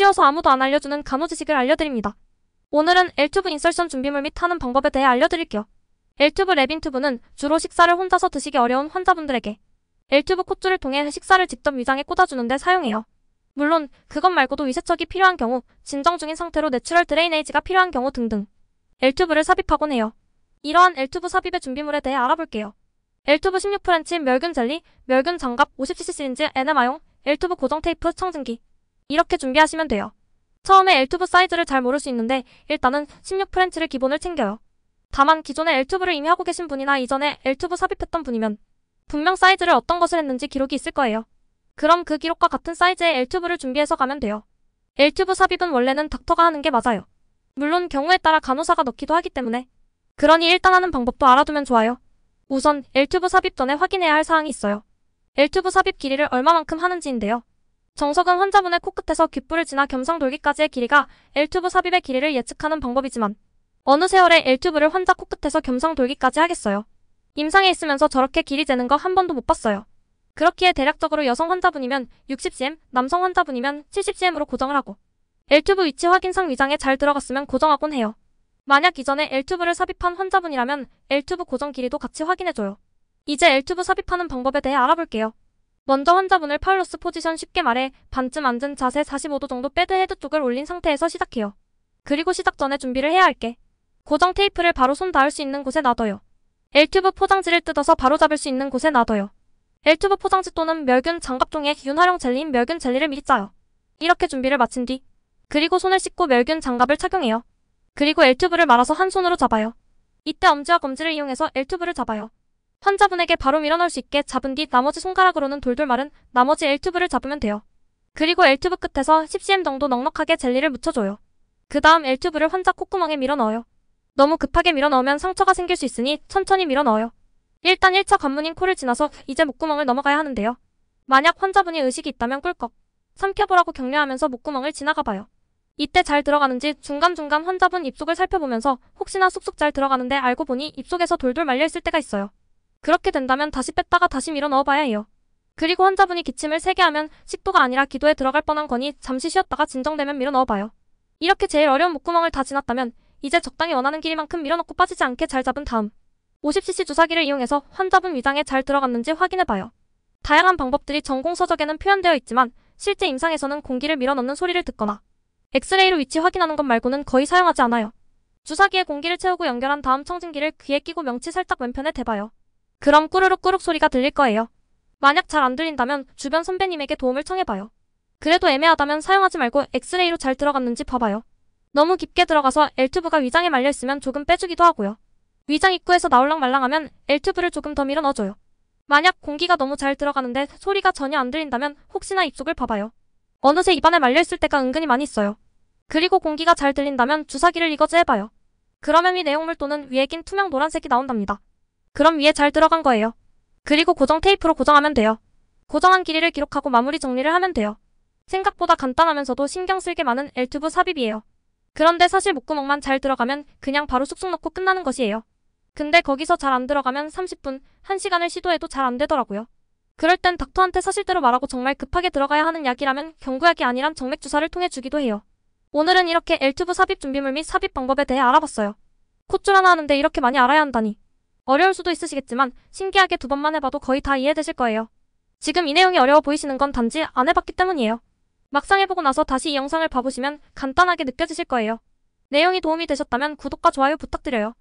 쉬어서 아무도 안 알려주는 간호지식을 알려드립니다. 오늘은 L튜브 인설션 준비물 및 하는 방법에 대해 알려드릴게요. L튜브 레빈튜브는 주로 식사를 혼자서 드시기 어려운 환자분들에게 L튜브 콧줄을 통해 식사를 직접 위장에 꽂아주는데 사용해요. 물론 그것 말고도 위세척이 필요한 경우, 진정 중인 상태로 내추럴 드레이네이지가 필요한 경우 등등 L튜브를 삽입하곤 해요. 이러한 L튜브 삽입의 준비물에 대해 알아볼게요. L튜브 16프렌치 멸균 젤리, 멸균 장갑 50cc 시린지 NM아용, L튜브 고정 테이프 청진기 이렇게 준비하시면 돼요. 처음에 L튜브 사이즈를 잘 모를 수 있는데 일단은 16 프렌치를 기본을 챙겨요. 다만 기존에 L튜브를 이미 하고 계신 분이나 이전에 L튜브 삽입했던 분이면 분명 사이즈를 어떤 것을 했는지 기록이 있을 거예요. 그럼 그 기록과 같은 사이즈의 L튜브를 준비해서 가면 돼요. L튜브 삽입은 원래는 닥터가 하는 게 맞아요. 물론 경우에 따라 간호사가 넣기도 하기 때문에 그러니 일단 하는 방법도 알아두면 좋아요. 우선 L튜브 삽입 전에 확인해야 할 사항이 있어요. L튜브 삽입 길이를 얼마만큼 하는지인데요. 정석은 환자분의 코끝에서 귓불을 지나 겸상돌기까지의 길이가 L튜브 삽입의 길이를 예측하는 방법이지만 어느 세월에 L튜브를 환자 코끝에서 겸상돌기까지 하겠어요. 임상에 있으면서 저렇게 길이 재는 거 한 번도 못 봤어요. 그렇기에 대략적으로 여성 환자분이면 60cm, 남성 환자분이면 70cm으로 고정을 하고 L튜브 위치 확인상 위장에 잘 들어갔으면 고정하곤 해요. 만약 이전에 L튜브를 삽입한 환자분이라면 L튜브 고정 길이도 같이 확인해줘요. 이제 L튜브 삽입하는 방법에 대해 알아볼게요. 먼저 환자분을 파울러스 포지션 쉽게 말해 반쯤 앉은 자세 45도 정도 패드 헤드 쪽을 올린 상태에서 시작해요. 그리고 시작 전에 준비를 해야 할게. 고정 테이프를 바로 손 닿을 수 있는 곳에 놔둬요. l 튜브 포장지를 뜯어서 바로 잡을 수 있는 곳에 놔둬요. l 튜브 포장지 또는 멸균 장갑 종에 윤 활용 젤리인 멸균 젤리를 미리 짜요. 이렇게 준비를 마친 뒤 그리고 손을 씻고 멸균 장갑을 착용해요. 그리고 l 튜브를 말아서 한 손으로 잡아요. 이때 엄지와 검지를 이용해서 l 튜브를 잡아요. 환자분에게 바로 밀어넣을 수 있게 잡은 뒤 나머지 손가락으로는 돌돌 말은 나머지 L튜브를 잡으면 돼요. 그리고 L튜브 끝에서 10cm 정도 넉넉하게 젤리를 묻혀줘요. 그 다음 L튜브를 환자 콧구멍에 밀어넣어요. 너무 급하게 밀어넣으면 상처가 생길 수 있으니 천천히 밀어넣어요. 일단 1차 관문인 코를 지나서 이제 목구멍을 넘어가야 하는데요. 만약 환자분이 의식이 있다면 꿀꺽. 삼켜보라고 격려하면서 목구멍을 지나가봐요. 이때 잘 들어가는지 중간중간 환자분 입속을 살펴보면서 혹시나 쑥쑥 잘 들어가는데 알고 보니 입속에서 돌돌 말려있을 때가 있어요. 그렇게 된다면 다시 뺐다가 다시 밀어 넣어봐야 해요. 그리고 환자분이 기침을 세게 하면 식도가 아니라 기도에 들어갈 뻔한 거니 잠시 쉬었다가 진정되면 밀어 넣어봐요. 이렇게 제일 어려운 목구멍을 다 지났다면 이제 적당히 원하는 길이만큼 밀어넣고 빠지지 않게 잘 잡은 다음 50cc 주사기를 이용해서 환자분 위장에 잘 들어갔는지 확인해봐요. 다양한 방법들이 전공서적에는 표현되어 있지만 실제 임상에서는 공기를 밀어넣는 소리를 듣거나 엑스레이로 위치 확인하는 것 말고는 거의 사용하지 않아요. 주사기에 공기를 채우고 연결한 다음 청진기를 귀에 끼고 명치 살짝 왼편에 대봐요. 그럼 꾸르륵 꾸룩 소리가 들릴 거예요. 만약 잘 안 들린다면 주변 선배님에게 도움을 청해봐요. 그래도 애매하다면 사용하지 말고 엑스레이로 잘 들어갔는지 봐봐요. 너무 깊게 들어가서 l 튜브가 위장에 말려있으면 조금 빼주기도 하고요. 위장 입구에서 나올랑말랑하면 l 튜브를 조금 더 밀어 넣어줘요. 만약 공기가 너무 잘 들어가는데 소리가 전혀 안 들린다면 혹시나 입속을 봐봐요. 어느새 입안에 말려있을 때가 은근히 많이 있어요. 그리고 공기가 잘 들린다면 주사기를 이거지 해봐요. 그러면 위 내용물 또는 위에 낀 투명 노란색이 나온답니다. 그럼 위에 잘 들어간 거예요. 그리고 고정 테이프로 고정하면 돼요. 고정한 길이를 기록하고 마무리 정리를 하면 돼요. 생각보다 간단하면서도 신경 쓸게 많은 l 2브 삽입이에요. 그런데 사실 목구멍만 잘 들어가면 그냥 바로 쑥쑥 넣고 끝나는 것이에요. 근데 거기서 잘 안 들어가면 30분, 1시간을 시도해도 잘 안 되더라고요. 그럴 땐 닥터한테 사실대로 말하고 정말 급하게 들어가야 하는 약이라면 경구약이 아니란 정맥주사를 통해 주기도 해요. 오늘은 이렇게 l 2브 삽입 준비물 및 삽입 방법에 대해 알아봤어요. 콧줄 하나 하는데 이렇게 많이 알아야 한다니. 어려울 수도 있으시겠지만 신기하게 두 번만 해봐도 거의 다 이해되실 거예요. 지금 이 내용이 어려워 보이시는 건 단지 안 해봤기 때문이에요. 막상 해보고 나서 다시 이 영상을 봐보시면 간단하게 느껴지실 거예요. 내용이 도움이 되셨다면 구독과 좋아요 부탁드려요.